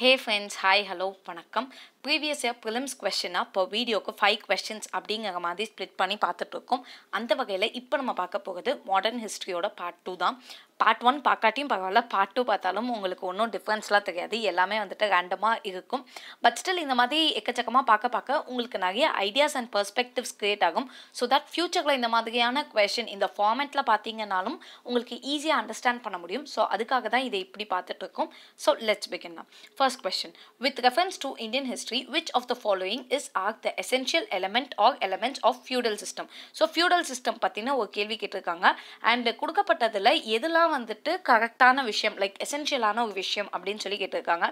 ஹே friends hi hello வணக்கம் previous year prelims கொஷினாக இப்போ வீடியோக்கு ஃபைவ் கொஷின்ஸ் அப்படிங்கிற மாதிரி ஸ்ப்ளிட் பண்ணி பார்த்துட்ருக்கோம் அந்த வகையில் இப்போ நம்ம பார்க்க போகிறது மாடர்ன் ஹிஸ்ட்ரியோட பார்ட் டூ தான் பார்ட் ஒன் பார்க்காட்டியும் பரவாயில்ல பார்ட் டூ பார்த்தாலும் உங்களுக்கு ஒன்றும் டிஃப்ரென்ஸ்லாம் தெரியாது எல்லாமே வந்துட்டு ரேண்டமாக இருக்கும் பட் ஸ்டில் இந்த மாதிரி எக்கச்சக்கமாக பார்க்க பார்க்க உங்களுக்கு நிறைய ஐடியாஸ் அண்ட் பெர்ஸ்பெக்டிவ்ஸ் க்ரியேட் ஆகும் ஸோ தட் ஃப்யூச்சரில் இந்த மாதிரியான கொஷின் இந்த ஃபார்மேட்டில் பார்த்தீங்கன்னாலும் உங்களுக்கு ஈஸியாக அண்டர்ஸ்டாண்ட் பண்ண முடியும் ஸோ அதுக்காக தான் இதை இப்படி பார்த்துட்ருக்கோம் ஸோ லெட்ஸ் பிகின் தான் first question with reference to Indian history which of the following is are the essential element or elements of feudal system so feudal system பற்றின ஒரு கேள்வி கேட்டிருக்காங்க அண்ட் கொடுக்கப்பட்டதில் எதெல்லாம் இதுதான் வந்துட்டு கரெக்டான விஷயம் லைக் எசென்ஷியலான ஒரு விஷயம் அப்படின்னு சொல்லி கேட்டிருக்காங்க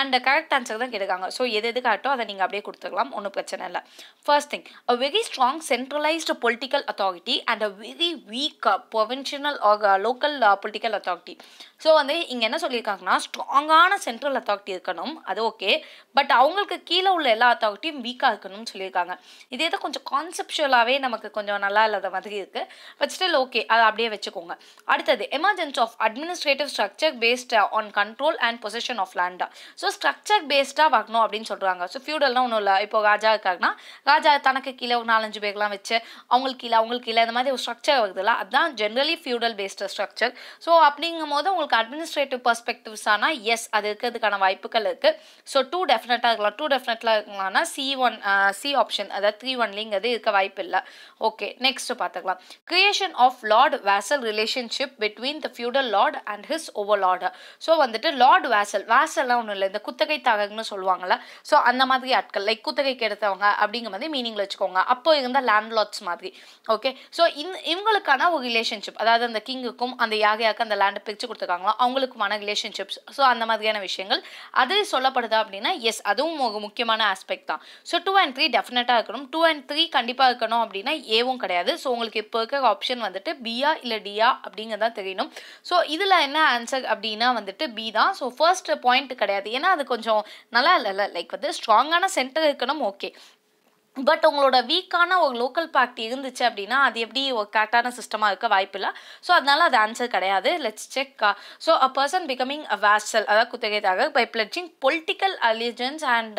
அண்ட் கரெக்ட் ஆன்சர் தான் கேட்டிருக்காங்க ஸோ எது எது கரெக்டோ அதை நீங்கள் அப்படியே கொடுத்துக்கலாம் ஒன்றும் பிரச்சனை இல்லை first thing a very strong centralised political authority and a very weak provincial local political authority so வந்து இங்கே என்ன சொல்லியிருக்காங்கன்னா ஸ்ட்ராங்கான சென்ட்ரல் அத்தாரிட்டி இருக்கணும் அது ஓகே பட் அவங்களுக்கு கீழே உள்ள எல்லா அத்தாரிட்டியும் வீக்காக இருக்கணும்னு சொல்லியிருக்காங்க இதே தான் கொஞ்சம் கான்செப்டுவலாகவே நமக்கு கொஞ்சம் நல்லா இல்லாத மாதிரி இருக்குது பட் ஸ்டில் ஓகே அதை அப்படியே வச்சுக்கோங்க அடுத்தது emergency emergence of administrative structure based on control and position of லேண்டா ஸோ ஸ்ட்ரக்சர் பேஸ்டாக வரணும் அப்படின்னு சொல்கிறாங்க ஸோ ஃபியூடல்லாம் ஒன்றும் இல்லை இப்போ ராஜா இருக்காங்கன்னா ராஜா தனக்கு கீழே ஒரு நாலஞ்சு பேர்லாம் வச்சு அவங்களுக்கு கீழே அவங்களுக்கு கீழே இந்த மாதிரி ஒரு ஸ்ட்ரக்சர் வருதுல்ல அதுதான் generally feudal based structure so அப்படிங்கும் போது உங்களுக்கு அட்மினிஸ்ட்ரேட்டிவ் பர்ஸ்பெக்டிவ்ஸ் ஆனால் எஸ் அது இருக்கிறதுக்கான வாய்ப்புகள் இருக்குது ஸோ டூ டெஃபினட்டாக இருக்கலாம் டூ டெஃபினட்டாக இருக்கலாம்னா சி ஒன் சி ஆப்ஷன் அதாவது த்ரீ ஒன்லிங்கிறது இருக்க வாய்ப்பு இல்லை ஓகே நெக்ஸ்ட் பார்த்துக்கலாம் creation of lord vassal relationship between the feudal lord and his overlord so வந்துட்டு லார்ட் வேசல் வேசல்லாம் ஒன்றும் இல்லை இந்த குத்தகை தகங்கன்னு சொல்லுவாங்கள்ல ஸோ அந்த மாதிரி ஆட்கள் லைக் குத்தகைக்கு எடுத்தவங்க அப்படிங்கிற மாதிரி மீனிங்கில் வச்சுக்கோங்க அப்போ இருந்த லேண்ட்லார்ட்ஸ் மாதிரி ஓகே ஸோ இந் இவங்களுக்கான ஒரு ரிலேஷன்ஷிப் அதாவது அந்த கிங்குக்கும் அந்த யாகையாக்கும் அந்த லேண்டை பிரித்து கொடுத்துருக்காங்களோ அவங்களுக்குமான ரிலேஷன்ஷிப்ஸ் ஸோ அந்த மாதிரியான விஷயங்கள் அது சொல்லப்படுதா அப்படின்னா எஸ் அதுவும் ஒரு முக்கியமான ஆஸ்பெக்ட் தான் ஸோ டூ அண்ட் த்ரீ டெஃபினட்டாக இருக்கணும் டூ அண்ட் த்ரீ கண்டிப்பாக இருக்கணும் அப்படின்னா ஏவும் கிடையாது ஸோ உங்களுக்கு இப்போ இருக்கிற ஆப்ஷன் வந்துட்டு பிஆ இல்லை டிஆ அப்படிங்கிறதான் தெரியணும் ஸோ இதில் என்ன ஆன்சர் அப்படின்னா வந்துட்டு பி தான் ஸோ ஃபர்ஸ்ட் பாயிண்ட் கிடையாது ஏன்னா அது கொஞ்சம் நல்லா இல்லைல்ல லைக் வந்து ஸ்ட்ராங்கான சென்டர் இருக்கணும் ஓகே பட் உங்களோட வீக்கான ஒரு லோக்கல் பார்ட்டி இருந்துச்சு அப்படின்னா அது எப்படி ஒரு கரெக்டான சிஸ்டமாக இருக்க வாய்ப்பு இல்லை ஸோ அதனால் அது ஆன்சர் கிடையாது let's check so a person becoming a vassal அதாவது குத்தகைதாக by pledging political allegiance and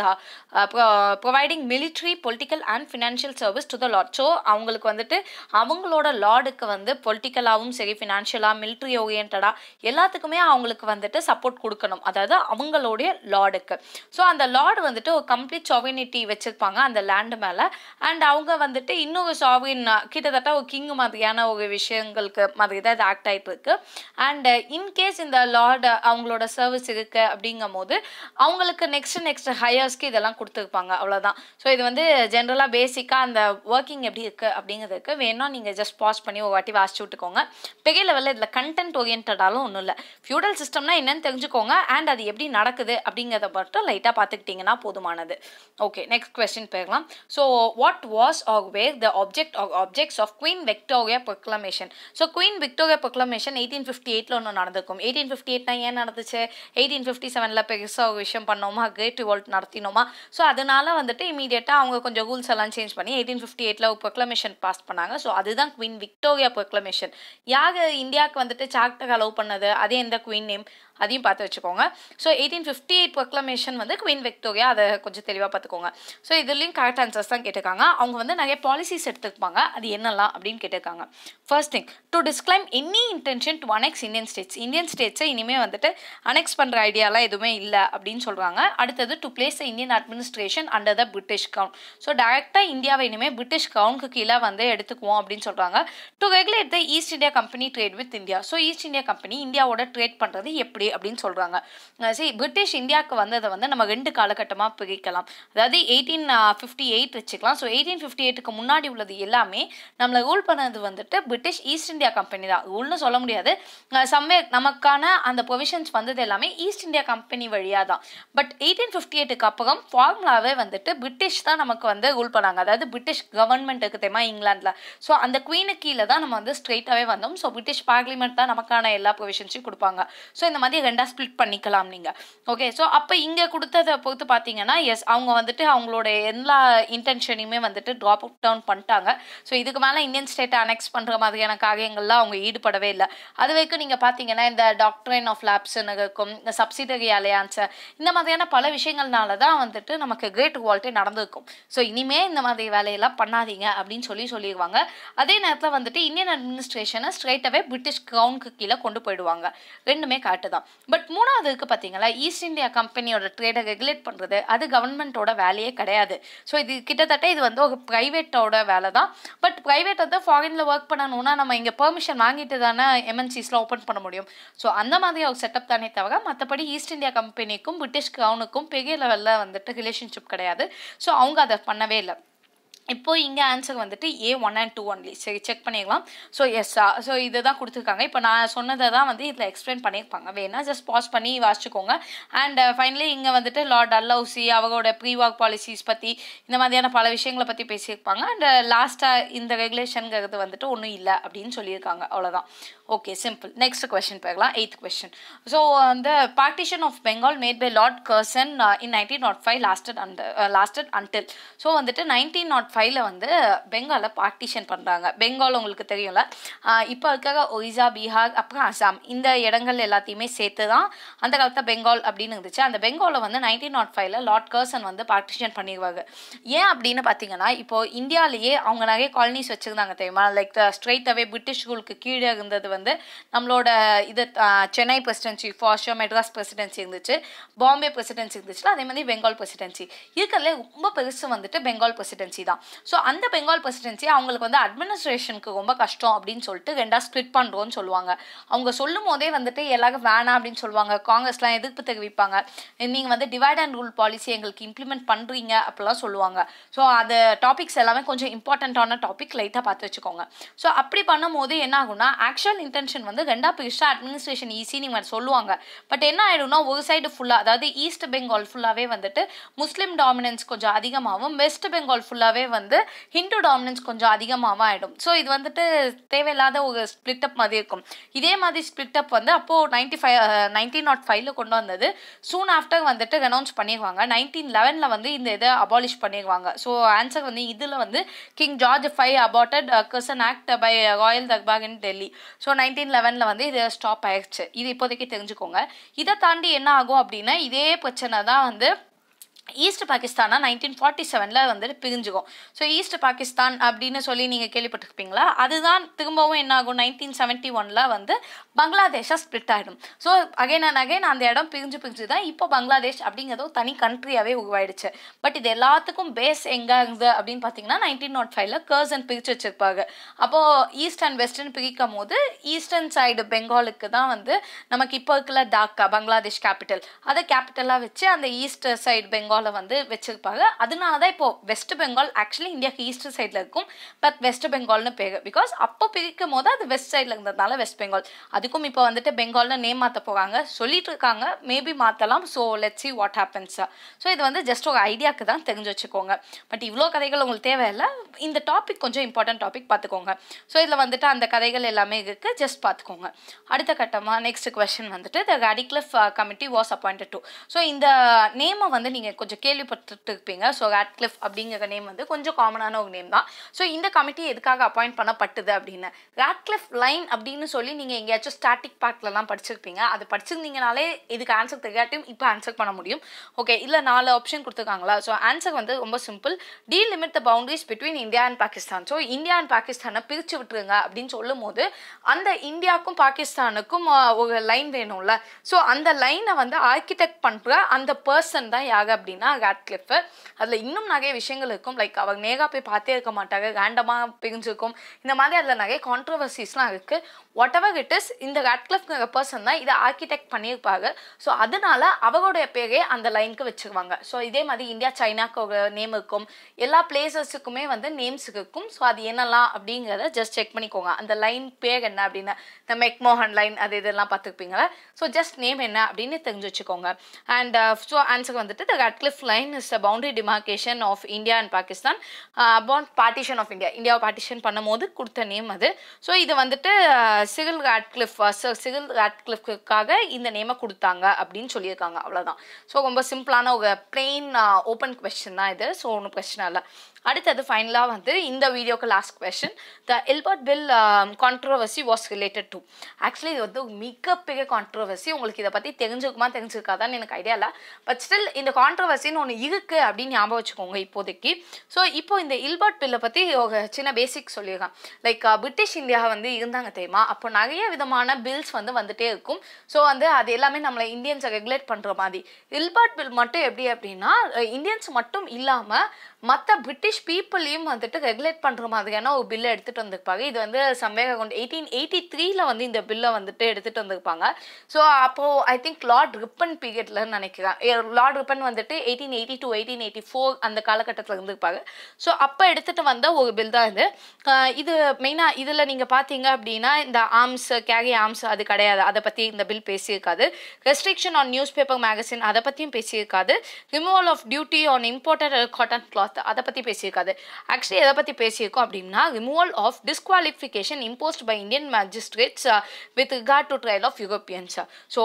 providing military political and financial service to the lord so அவங்களுக்கு வந்துட்டு அவங்களோட லார்டுக்கு வந்து பொலிட்டிக்கலாகவும் சரி ஃபினான்ஷியலாக மிலிட்ரி ஓரியன்டாக எல்லாத்துக்குமே அவங்களுக்கு வந்துட்டு சப்போர்ட் கொடுக்கணும் அதாவது அவங்களுடைய லார்டுக்கு ஸோ அந்த லார்டு வந்துட்டு ஒரு கம்ப்ளீட் சொவினிட்டி வச்சுருப்பாங்க அந்த லேண்டு மேலே அண்ட் அவங்க வந்துட்டு இன்னொரு சாவின் கிட்டத்தட்ட ஒரு கிங் மாதிரியான ஒரு விஷயங்களுக்கு மாதிரி தான் இது ஆக்ட் ஆகிட்டு இருக்கு அண்டு இன்கேஸ் இந்த லார்டு அவங்களோட சர்வீஸ் இருக்குது அப்படிங்கும் போது அவங்களுக்கு நெக்ஸ்ட் நெக்ஸ்ட் ஹையர்ஸ்க்கு இதெல்லாம் கொடுத்துருப்பாங்க அவ்வளோதான் ஸோ இது வந்து ஜென்ரலாக பேசிக்காக அந்த ஒர்க்கிங் எப்படி இருக்குது அப்படிங்கிறதுக்கு வேணும் நீங்கள் ஜஸ்ட் பாஸ் பண்ணி ஒரு வாட்டி வாசிச்சு விட்டுக்கோங்க பெரிய லெவலில் இதில் கண்டென்ட் ஓரியன்டாலும் ஒன்றும் இல்லை ஃபியூடல் சிஸ்டம்னா என்னன்னு தெரிஞ்சுக்கோங்க அண்ட் அது எப்படி நடக்குது அப்படிங்கிறத மட்டும் லைட்டாக பார்த்துக்கிட்டிங்கன்னா போதுமானது ஓகே நெக்ஸ்ட் கொஸ்டின் போயிடலாம் So what was or were the object or objects of Queen Victoria Proclamation? So Queen Victoria Proclamation eighteen fifty எயிட்டில் ஒன்று நடந்திருக்கும் எயிட்டீன் ஃபிஃப்டி எயிட்னா ஏன் நடந்துச்சு எயிட்டீன் ஃபிஃப்டி செவனில் பெருசாக ஒரு விஷயம் பண்ணோமா கிரேட் ரிவோல்ட் நடத்தினோமா ஸோ அதனால் வந்துட்டு இமீடியட்டாக அவங்க கொஞ்சம் ரூல்ஸ் எல்லாம் சேஞ்ச் பண்ணி எயிட்டீன் ஃபிஃப்டி எயிட்டில் ஒரு ப்ரொக்ளமேஷன் பாஸ் பண்ணாங்க ஸோ அதுதான் குவீன் விக்டோரியா ப்ரொக்ளமேஷன் யார் இந்தியாவுக்கு வந்துட்டு சார்ட்டர் அலோவ் பண்ணது அதே எந்த குவீன் நேம் அதையும் பார்த்து வச்சுக்கோங்க so eighteen fifty eight proclamation வந்து குவீன் விக்டோரியா அதை கொஞ்சம் தெளிவாக பார்த்துக்கோங்க ஸோ இதுலேயும் கரெக்ட் ஆன்சர்ஸ் தான் கேட்டிருக்காங்க அவங்க வந்து நிறைய பாலிசிஸ் எடுத்துருப்பாங்க அது என்னெல்லாம் அப்படின்னு கேட்டிருக்காங்க first thing to disclaim any intention to annex Indian states Indian ஸ்டேட்ஸை இனிமேல் வந்துட்டு அனெக்ஸ் பண்ணுற ஐடியாலாம் எதுவுமே இல்லை அப்படின்னு சொல்கிறாங்க அடுத்தது to place Indian administration under the British crown so டேரெக்டாக இந்தியாவை இனிமேல் பிரிட்டிஷ் கவுனுக்கு கீழே வந்து எடுத்துக்குவோம் அப்படின்னு சொல்கிறாங்க to regulate the East India Company trade with India so East India Company இந்தியாவோட ட்ரேட் பண்ணுறது எப்படி அப்படின்னு சொல்கிறாங்க சரி பிரிட்டிஷ் இந்தியாவுக்கு வந்ததை வந்து நம்ம ரெண்டு காலகட்டமாக பிரிக்கலாம் அதாவது எயிட்டீன் ஃபிஃப்டி எயிட் வச்சுக்கலாம் ஸோ எயிட்டீன் ஃபிஃப்டி எயிட்டுக்கு முன்னாடி உள்ளது எல்லாமே நம்மளை ரூல் பண்ணது வந்துட்டு பிரிட்டிஷ் ஈஸ்ட் இந்தியா கம்பெனி தான் ரூல்னு சொல்ல முடியாது சம்மே நமக்கான அந்த ப்ரொவிஷன்ஸ் வந்தது எல்லாமே ஈஸ்ட் இந்தியா கம்பெனி வழியாக தான் பட் எயிட்டீன் ஃபிஃப்டி எயிட்டுக்கு அப்புறம் ஃபார்முலாவே வந்துட்டு பிரிட்டிஷ் தான் நமக்கு வந்து ரூல் பண்ணாங்க அதாவது பிரிட்டிஷ் கவர்மெண்ட் இருக்கு தெரியுமா இங்கிலாந்தில் ஸோ அந்த குவீனு கீழே தான் நம்ம வந்து ஸ்ட்ரெயிட்டாகவே வந்தோம் ஸோ பிரிட்டிஷ் பார்லிமெண்ட் தான் நமக்கான எல்லா ப்ரொவிஷன்ஸையும் கொடுப்பாங்க ஸோ இந்த மாதிரி ரெண்டாக ஸ்ப்ளிட் பண்ணிக்கலாம் நீங்கள் ஓகே ஸோ அப்போ இங்கே கொடுத்ததை பொறுத்து பார்த்தீங்கன்னா எஸ் அவங்க வந்துட்டு அவங்களோட எல்லா இன்டென்ஷனையுமே வந்துட்டு ட்ராப் டவுன் பண்ணிட்டாங்க ஸோ இதுக்கு மேலே இந்தியன் ஸ்டேட்டை அனெக்ஸ் பண்ணுற மாதிரியான காரியங்கள்லாம் அவங்க ஈடுபடவே இல்லை அது வரைக்கும் நீங்கள் பார்த்தீங்கன்னா இந்த டாக்டரின் ஆஃப் லேப்ஸ்னு இருக்கும் இந்த சப்சிடரி அலையான்ஸு இந்த மாதிரியான பல விஷயங்கள்னால தான் வந்துட்டு நமக்கு கிரேட் வால்ட்டே நடந்திருக்கும் ஸோ இனிமே இந்த மாதிரி வேலையெல்லாம் பண்ணாதீங்க அப்படின்னு சொல்லி சொல்லிடுவாங்க அதே நேரத்தில் வந்துட்டு இந்தியன் அட்மினிஸ்ட்ரேஷனை ஸ்ட்ரைட்டாகவே பிரிட்டிஷ் க்ரௌனுக்கு கீழே கொண்டு போயிடுவாங்க ரெண்டுமே காட்டு தான் பட் மூணாவது இருக்குது பார்த்தீங்களா ஈஸ்ட் இந்தியா கம்பெனியோட ட்ரேடை ரெகுலேட் பண்ணுறது அது கவர்மெண்ட்டோட வேலையே கிடையாது ஸோ இது கிட்டத்தட்ட இது வந்து ஒரு ப்ரைவேட்டோட வேலை தான் பட் ப்ரைவேட் வந்து ஃபாரினில் ஒர்க் பண்ணணும்னா நம்ம இங்கே பெர்மிஷன் வாங்கிட்டு தானே எம்என்சிஸில் ஓப்பன் பண்ண முடியும் ஸோ அந்த மாதிரி ஒரு செட்டப் தானே தவிர மற்றபடி ஈஸ்ட் இந்தியா கம்பெனிக்கும் பிரிட்டிஷ் கிரவுனுக்கும் பெரிய லெவலில் வந்துட்டு ரிலேஷன்ஷிப் கிடையாது ஸோ அவங்க அதை பண்ணவே இல்லை இப்போ இங்கே ஆன்சர் வந்துட்டு A one and two only சரி செக் பண்ணிக்கலாம் ஸோ எஸ்ஸா ஸோ இதை தான் கொடுத்துருக்காங்க இப்போ நான் சொன்னதை தான் வந்து இதில் எக்ஸ்பிளைன் பண்ணியிருப்பாங்க வேணால் ஜஸ்ட் பாஸ் பண்ணி வாசிச்சுக்கோங்க அண்ட் ஃபைனலி இங்கே வந்துட்டு லார்ட் அல்லவுசி அவரோட ப்ரீ பாலிசிஸ் பற்றி இந்த மாதிரியான பல விஷயங்களை பற்றி பேசியிருப்பாங்க அண்ட் லாஸ்ட்டாக uh, uh, இந்த ரெகுலேஷனுங்கிறது வந்துட்டு ஒன்றும் இல்லை அப்படின்னு சொல்லியிருக்காங்க அவ்வளோதான் ஓகே சிம்பிள் நெக்ஸ்ட் கொஷின் பார்க்கலாம் எயித் கொஷின் ஸோ அந்த partition of Bengal made by Lord Curzon in nineteen nought five lasted அந்த லாஸ்டட் அன்டில் ஸோ வந்துட்டு நைன்டீன் நாட் ஃபைவ்ல வந்து பெங்காலை பார்ட்டிஷன் பண்ணுறாங்க பெங்கால் உங்களுக்கு தெரியும்ல இப்போ இருக்காக ஒய்சா பீகார் அப்புறம் அசாம் இந்த இடங்கள் எல்லாத்தையுமே சேர்த்து தான் அந்த காலத்தில் பெங்கால் அப்படின்னு இருந்துச்சு அந்த பெங்காலை வந்து நைன்டீன் நாட் ஃபைவ்ல லார்ட் கர்சன் வந்து பார்ட்டிஷன் பண்ணிடுவாங்க ஏன் அப்படின்னு பார்த்தீங்கன்னா இப்போ இந்தியாவிலேயே அவங்க நிறைய காலனிஸ் வச்சுருந்தாங்க தெரியுமா லைக் ஸ்ட்ரைட்டாகவே பிரிட்டிஷ் ரூலுக்கு கீழே இருந்தது வந்து வந்து நம்மளோட இது சென்னை பிரசிடென்சி ஃபாஷோ மெட்ராஸ் பிரசிடென்சி இருந்துச்சு பாம்பே பிரசிடென்சி இருந்துச்சு அதே மாதிரி பெங்கால் பிரசிடென்சி இருக்கிறதுல ரொம்ப பெருசு வந்துட்டு பெங்கால் பிரசிடென்சி தான் ஸோ அந்த பெங்கால் பிரசிடென்சி அவங்களுக்கு வந்து அட்மினிஸ்ட்ரேஷனுக்கு ரொம்ப கஷ்டம் அப்படின்னு சொல்லிட்டு ரெண்டாக ஸ்ப்ளிட் பண்ணுறோன்னு சொல்லுவாங்க அவங்க சொல்லும் போதே வந்துட்டு எல்லாரும் வேணாம் அப்படின்னு சொல்லுவாங்க காங்கிரஸ்லாம் எதிர்ப்பு தெரிவிப்பாங்க நீங்கள் வந்து டிவைட் அண்ட் ரூல் பாலிசி எங்களுக்கு இம்ப்ளிமெண்ட் பண்ணுறீங்க அப்படிலாம் சொல்லுவாங்க ஸோ அது டாபிக்ஸ் எல்லாமே கொஞ்சம் இம்பார்ட்டண்ட்டான டாபிக் லைட்டாக பார்த்து வச்சுக்கோங்க ஸோ அப்படி பண்ணும்போது என்ன ஆகும்னா ஆக்சுவல் இன்டென்ஷன் வந்து ரெண்டா பிரிச்சா அட்மினிஸ்ட்ரேஷன் ஈஸி நீங்கள் சொல்லுவாங்க பட் என்ன ஆகிடும்னா ஒரு சைடு ஃபுல்லாக அதாவது ஈஸ்ட் பெங்கால் ஃபுல்லாகவே வந்துட்டு முஸ்லீம் டாமினன்ஸ் கொஞ்சம் அதிகமாகவும் வெஸ்ட் பெங்கால் ஃபுல்லாகவே வந்து ஹிந்து டாமினன்ஸ் கொஞ்சம் அதிகமாகவும் ஆகிடும் ஸோ இது வந்துட்டு தேவையில்லாத ஒரு ஸ்பிளிட் அப் மாதிரி இருக்கும் இதே மாதிரி ஸ்பிளிட் அப் வந்து அப்போது நைன்டி ஃபைவ் நைன்டீன் நாட் ஃபைவ்ல கொண்டு வந்தது சூன் ஆஃப்டர் வந்துட்டு அனௌன்ஸ் பண்ணிடுவாங்க நைன்டீன் லெவனில் வந்து இந்த இதை அபாலிஷ் பண்ணிடுவாங்க ஸோ ஆன்சர் வந்து இதில் வந்து King George five abated Curzon act by royal durbar in Delhi so so nineteen லெவனில் வந்து இது ஸ்டாப் ஆயிடுச்சு இது இப்போதைக்கு தெரிஞ்சுக்கோங்க இதை தாண்டி என்ன ஆகும் அப்படின்னா இதே பிரச்சனை தான் வந்து ஈஸ்ட் பாகிஸ்தானா நைன்டீன் ஃபார்ட்டி செவனில் வந்துட்டு பிரிஞ்சுக்கும் ஸோ ஈஸ்ட் பாகிஸ்தான் அப்படின்னு சொல்லி நீங்கள் கேள்விப்பட்டிருப்பீங்களா அதுதான் திரும்பவும் என்ன ஆகும் நைன்டீன் செவன்ட்டி ஒனில் வந்து பங்களாதேஷாக ஸ்ப்ளிட் ஆகிடும் ஸோ அகைன் அண்ட் அகைன் அந்த இடம் பிரிஞ்சு பிரிஞ்சு தான் இப்போ பங்களாதேஷ் அப்படிங்கிறதோ தனி கண்ட்ரியாகவே உருவாயிடுச்சு பட் இது எல்லாத்துக்கும் பேஸ் எங்கே இருந்தது அப்படின்னு பார்த்தீங்கன்னா நைன்டீன் நாட் oh ஃபைவ்ல கர்சன் பிரித்து வச்சுருப்பாங்க அப்போது ஈஸ்ட் அண்ட் வெஸ்டர்ன் பிரிக்கும் போது ஈஸ்டர்ன் சைடு பெங்காலுக்கு தான் வந்து நமக்கு இப்போ இருக்கிற டாக்கா பங்களாதேஷ் கேபிட்டல் அதை கேபிட்டலாக வச்சு அந்த ஈஸ்ட் சைடு பெங்கால் பெங்காலை வந்து வச்சுருப்பாங்க அதனால தான் இப்போது வெஸ்ட் பெங்கால் ஆக்சுவலி இந்தியாவுக்கு ஈஸ்ட் சைடில் இருக்கும் பட் வெஸ்ட் பெங்கால்னு பேர் பிகாஸ் அப்போ பிரிக்கும் போது அது வெஸ்ட் சைடில் இருந்ததுனால வெஸ்ட் பெங்கால் அதுக்கும் இப்போ வந்துட்டு பெங்கால்னு நேம் மாற்ற போகிறாங்க சொல்லிட்டு இருக்காங்க மேபி மாற்றலாம் so let see what happens so இது வந்து ஜஸ்ட் ஒரு ஐடியாவுக்கு தான் தெரிஞ்சு வச்சுக்கோங்க பட் இவ்வளோ கதைகள் உங்களுக்கு தேவையில்லை இந்த டாபிக் கொஞ்சம் இம்பார்ட்டன்ட் டாபிக் பார்த்துக்கோங்க ஸோ இதில் வந்துட்டு அந்த கதைகள் எல்லாமே இருக்குது ஜஸ்ட் பார்த்துக்கோங்க அடுத்த கட்டமாக நெக்ஸ்ட் கொஷின் வந்துட்டு the Radcliffe committee was appointed to so இந்த நேமை வந்து நீங்கள் கொஞ்சம் கேள்விப்பட்டு இருப்பீங்க ஸோ ராட்கிளிஃப் அப்படிங்கிற நேம் வந்து கொஞ்சம் காமனான ஒரு நேம் தான் ஸோ இந்த கமிட்டி எதுக்காக அப்பாயிண்ட் பண்ணப்பட்டது அப்படின்னு ராட்கிளிஃப் லைன் அப்படின்னு சொல்லி நீங்கள் எங்கேயாச்சும் ஸ்டாட்டிக் பார்ட்லலாம் படிச்சிருப்பீங்க அது படிச்சிருந்தீங்கனாலே இதுக்கு ஆன்சர் தெரியாட்டியும் இப்போ ஆன்சர் பண்ண முடியும் ஓகே இல்லை நாலு ஆப்ஷன் கொடுத்துருக்காங்களா ஸோ ஆன்சர் வந்து ரொம்ப simple delimit the boundaries between India and Pakistan so India and பாகிஸ்தானை பிரித்து விட்டுருங்க அப்படின்னு சொல்லும் போது அந்த இந்தியாவுக்கும் பாகிஸ்தானுக்கும் ஒரு லைன் வேணும்ல ஸோ அந்த லைனை வந்து ஆர்கிடெக்ட் பண்ணுற அந்த பர்சன் தான் யாக அப்படின்னு அப்படின்னா ரேட்கிளிஃபு அதில் இன்னும் நிறைய விஷயங்கள் இருக்கும் லைக் அவங்க நேகா போய் பார்த்தே இருக்க மாட்டாங்க கேண்டமா பிரிஞ்சிருக்கும் இந்த மாதிரி அதில் நிறைய கான்ட்ரவர்சிஸ்லாம் இருக்குது வாட் எவர் இட் இஸ் இந்த ரேட்கிளிஃப்ங்கிற பர்சன் தான் இதை ஆர்கிடெக்ட் பண்ணியிருப்பாங்க ஸோ அதனால அவருடைய பேரே அந்த லைனுக்கு வச்சுருவாங்க ஸோ இதே மாதிரி இந்தியா சைனாக்கு ஒரு நேம் இருக்கும் எல்லா பிளேசஸுக்குமே வந்து நேம்ஸ் இருக்கும் ஸோ அது என்னெல்லாம் அப்படிங்கிறத ஜஸ்ட் செக் பண்ணிக்கோங்க அந்த லைன் பேர் என்ன அப்படின்னு இந்த மெக்மோகன் லைன் அது இதெல்லாம் பார்த்துருப்பீங்களா ஸோ ஜஸ்ட் நேம் என்ன அப்படின்னு தெரிஞ்சு வச்சுக்கோங்க அண்ட் ஸோ ஆன்சர் வந்துட்டு த ரேட் cliff line is a boundary demarcation of India and Pakistan uh, upon partition of India. India partition பண்ணும் போது கொடுத்த நேம் அது ஸோ இது வந்துட்டு சிகில் ராட்கிளிஃப் சிகில் ராட்கிளிஃப்காக இந்த நேமை கொடுத்தாங்க அப்படின்னு சொல்லியிருக்காங்க அவ்வளோதான் ஸோ ரொம்ப சிம்பிளான ஒரு பிளெயின் ஓப்பன் கொஸ்டின் தான் இது ஸோ ஒன்றும் பிரச்சனை இல்லை அடுத்தது ஃபைனலாக வந்து இந்த வீடியோக்கு last question the Ilbert bill controversy was related to actually இது வந்து மிகப்பெரிய கான்ட்ரவர்சி உங்களுக்கு இதை பற்றி தெரிஞ்சுக்குமா தெரிஞ்சிருக்காதான்னு எனக்கு ஐடியா இல்லை பட் ஸ்டில் இந்த கான்ட்ரவர்சின்னு ஒன்று இருக்குது அப்படின்னு ஞாபகம் வச்சுக்கோங்க இப்போதைக்கு ஸோ இப்போ இந்த இல்பர்ட் பில்லை பற்றி ஒரு சின்ன பேசிக் சொல்லியிருக்கான் லைக் பிரிட்டிஷ் இந்தியா வந்து இருந்தாங்க தெரியுமா அப்போ நிறைய விதமான பில்ஸ் வந்து வந்துட்டே இருக்கும் ஸோ வந்து அது எல்லாமே நம்மளை இந்தியன்ஸை ரெகுலேட் பண்ணுற மாதிரி இல்பர்ட் பில் மட்டும் எப்படி அப்படின்னா இந்தியன்ஸ் மட்டும் இல்லாமல் மற்ற பிரிட்டிஷ் பிரிட்டிஷ் பீப்புளையும் வந்துட்டு ரெகுலேட் பண்ணுற மாதிரியான ஒரு பில்லை எடுத்துகிட்டு வந்திருப்பாங்க இது வந்து சம்வேர் கொண்டு எயிட்டீன் எயிட்டி த்ரீல வந்து இந்த பில்லை வந்துட்டு எடுத்துகிட்டு வந்திருப்பாங்க ஸோ அப்போது ஐ திங்க் லார்ட் ரிப்பன் பீரியட்ல நினைக்கிறேன் லார்ட் ரிப்பன் வந்துட்டு eighteen eighty two eighteen eighty four அந்த காலகட்டத்தில் இருந்திருப்பாங்க ஸோ அப்போ எடுத்துகிட்டு வந்த ஒரு பில் தான் இது இது மெயினாக இதில் நீங்கள் பார்த்தீங்க அப்படின்னா இந்த ஆர்ம்ஸ் கேரி ஆர்ம்ஸ் அது கிடையாது அதை பற்றி இந்த பில் பேசியிருக்காது restriction on newspaper magazine அதை பற்றியும் பேசியிருக்காது removal of duty on imported cotton cloth அதை பற்றி பேசி பேசியிருக்காது ஆக்சுவலி எதை பற்றி பேசியிருக்கோம் அப்படின்னா removal of disqualification imposed by Indian magistrates with regard to trial of Europeans so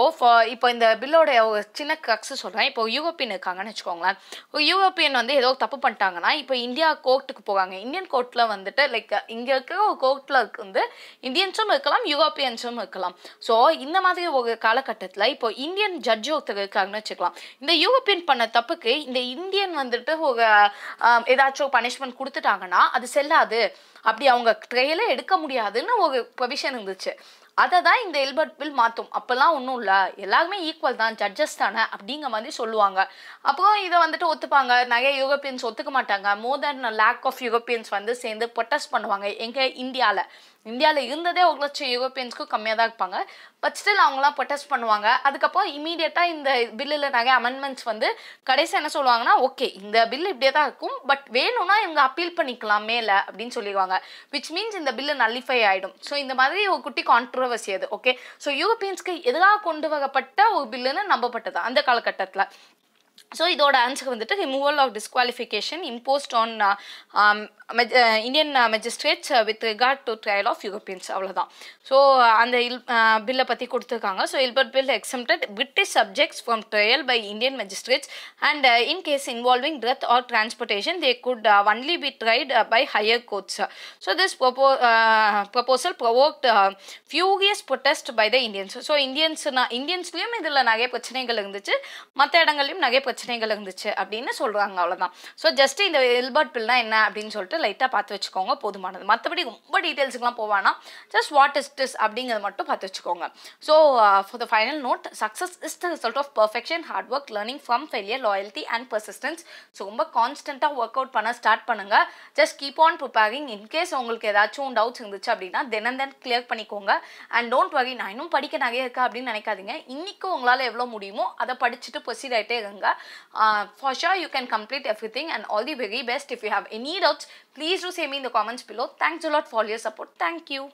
இப்போ இந்த பில்லோட ஒரு சின்ன கக்ஸ் சொல்கிறேன் இப்போ யூரோப்பியன் இருக்காங்கன்னு வச்சுக்கோங்களேன் ஒரு யூரோப்பியன் வந்து ஏதோ தப்பு பண்ணிட்டாங்கன்னா இப்போ இந்தியா கோர்ட்டுக்கு போகிறாங்க இந்தியன் கோர்ட்டில் வந்துட்டு லைக் இங்கே இருக்கிற ஒரு கோர்ட்டில் வந்து இந்தியன்ஸும் இருக்கலாம் யூரோப்பியன்ஸும் இருக்கலாம் ஸோ இந்த மாதிரி ஒரு காலகட்டத்தில் இப்போ இந்தியன் ஜட்ஜ் ஒருத்தர் இருக்காங்கன்னு வச்சுக்கலாம் இந்த யூரோப்பியன் பண்ண தப்புக்கு இந்த இந்தியன் வந்துட்டு ஒரு ஏதாச்சும் பனிஷ்மெண்ட் கொடுத்துட்டாங்கன்னா அது செல்லாது அப்படி அவங்க ட்ரெயில எடுக்க முடியாதுன்னு ஒரு ப்ரொவிஷன் இருந்துச்சு அதை தான் இந்த எல்பர்ட் பில் மாற்றும் அப்போல்லாம் ஒன்றும் இல்லை எல்லாருமே ஈக்குவல் தான் ஜட்ஜஸ் தானே அப்படிங்கிற மாதிரி சொல்லுவாங்க அப்புறம் இதை வந்துட்டு ஒத்துப்பாங்க நிறைய யூரோப்பியன்ஸ் ஒத்துக்க மாட்டாங்க more than lakh of Europeans வந்து சேர்ந்து ப்ரொட்டஸ்ட் பண்ணுவாங்க எங்கள் இந்தியாவில் இந்தியாவில் இருந்ததே ஒரு லட்சம் யூரோப்பியன்ஸ்க்கும் கம்மியாக தான் இருப்பாங்க பட் ஸ்டில் அவங்களாம் ப்ரொட்டஸ்ட் பண்ணுவாங்க அதுக்கப்புறம் இமீடியட்டாக இந்த பில்லில் நிறைய அமெண்ட்மெண்ட்ஸ் வந்து கடைசி என்ன சொல்லுவாங்கன்னா ஓகே இந்த பில் இப்படியே தான் இருக்கும் பட் வேணும்னா இவங்க அப்பீல் பண்ணிக்கலாம் மேலே அப்படின்னு சொல்லிடுவாங்க விச் மீன்ஸ் இந்த பில்லு நல்லிஃபை ஆகிடும் ஸோ இந்த மாதிரி ஒரு குட்டி கான்ட்ரவர்சி அது ஓகே ஸோ யூரோப்பியன்ஸ்க்கு எதிராக கொண்டு வரப்பட்ட ஒரு பில்லுன்னு நம்பப்பட்டது அந்த காலகட்டத்தில் ஸோ இதோட ஆன்சர் வந்துட்டு removal of disqualification imposed on Indian magistrates with regard to trial of Europeans அவ்வளோதான் ஸோ அந்த இல் பில்லை பற்றி கொடுத்துருக்காங்க so Ilbert bill exempted British subjects from trial by Indian magistrates and in case involving death or transportation they could only be tried by higher courts so this propo proposal provoked furious protest by the Indians so இந்தியன்ஸ்னா இந்தியன்ஸ்லேயும் இதில் நிறைய பிரச்சனைகள் இருந்துச்சு மற்ற இடங்கள்லையும் நிறைய பிரச்சனை பிரச்சனைகள் இருந்துச்சு அப்படின்னு சொல்கிறாங்க அவ்வளோதான் ஸோ ஜஸ்ட் இந்த எல்பர்ட் பில்னா என்ன அப்படின்னு சொல்லிட்டு லைட்டாக பார்த்து வச்சுக்கோங்க போதுமானது மற்றபடி ரொம்ப டீட்டெயில்ஸுக்குலாம் போவானா ஜஸ்ட் வாட் இஸ் டிஸ் அப்படிங்கிறத மட்டும் பார்த்து வச்சுக்கோங்க so for the final note success is the result of perfection hard work learning from failure loyalty and persistence so ரொம்ப கான்ஸ்டண்ட்டாக ஒர்க் அவுட் பண்ண ஸ்டார்ட் பண்ணுங்கள் just keep on preparing in case உங்களுக்கு ஏதாச்சும் டவுட்ஸ் இருந்துச்சு அப்படின்னா தினம் தென் கிளியர் பண்ணிக்கோங்க அண்ட் டோன்ட் வகை நான் இன்னும் படிக்க நிறைய இருக்கா அப்படின்னு நினைக்காதீங்க இன்றைக்கும் உங்களால் எவ்வளோ முடியுமோ அதை படிச்சுட்டு ப்ரொசீட் ஆகிட்டே இருங்க uh, for sure you can complete everything and all the very best if you have any doubts please do say me in the comments below thanks a lot for your support thank you